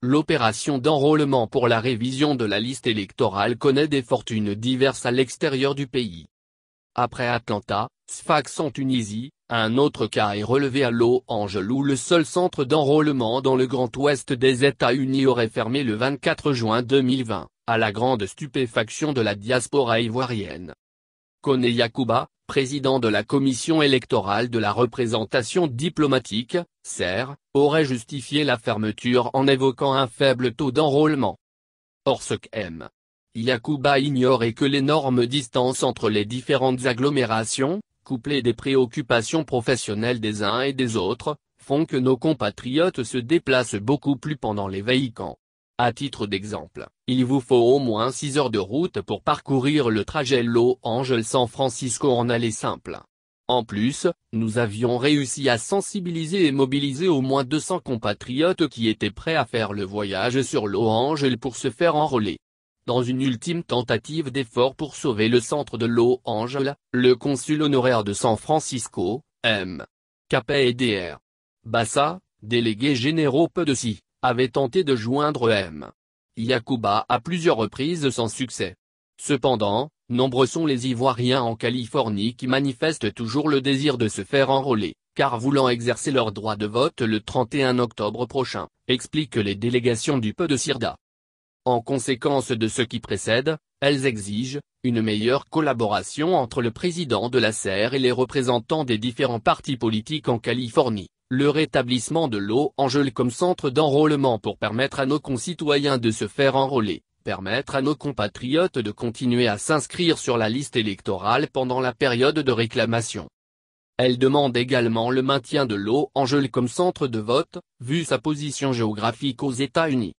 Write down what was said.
L'opération d'enrôlement pour la révision de la liste électorale connaît des fortunes diverses à l'extérieur du pays. Après Atlanta, Sfax en Tunisie, un autre cas est relevé à Los Angeles le seul centre d'enrôlement dans le Grand Ouest des États-Unis aurait fermé le 24 juin 2020, à la grande stupéfaction de la diaspora ivoirienne. Kone Yakuba, président de la commission électorale de la représentation diplomatique, sert aurait justifié la fermeture en évoquant un faible taux d'enrôlement. Or ce qu'aime. Yakuba ignorait que l'énorme distance entre les différentes agglomérations, couplée des préoccupations professionnelles des uns et des autres, font que nos compatriotes se déplacent beaucoup plus pendant les vacances. À titre d'exemple, il vous faut au moins 6 heures de route pour parcourir le trajet Los Angeles-San Francisco en aller simple. En plus, nous avions réussi à sensibiliser et mobiliser au moins 200 compatriotes qui étaient prêts à faire le voyage sur Los Angeles pour se faire enrôler. Dans une ultime tentative d'effort pour sauver le centre de Los Angeles, le consul honoraire de San Francisco, M. Capet et Dr. Bassa, délégués généraux si avait tenté de joindre M. Yakuba à plusieurs reprises sans succès. Cependant, nombreux sont les Ivoiriens en Californie qui manifestent toujours le désir de se faire enrôler, car voulant exercer leur droit de vote le 31 octobre prochain, expliquent les délégations du peu de Sirda. En conséquence de ce qui précède, elles exigent, une meilleure collaboration entre le président de la SER et les représentants des différents partis politiques en Californie le rétablissement de l'eau en comme centre d'enrôlement pour permettre à nos concitoyens de se faire enrôler, permettre à nos compatriotes de continuer à s'inscrire sur la liste électorale pendant la période de réclamation. Elle demande également le maintien de l'eau en comme centre de vote, vu sa position géographique aux États-Unis.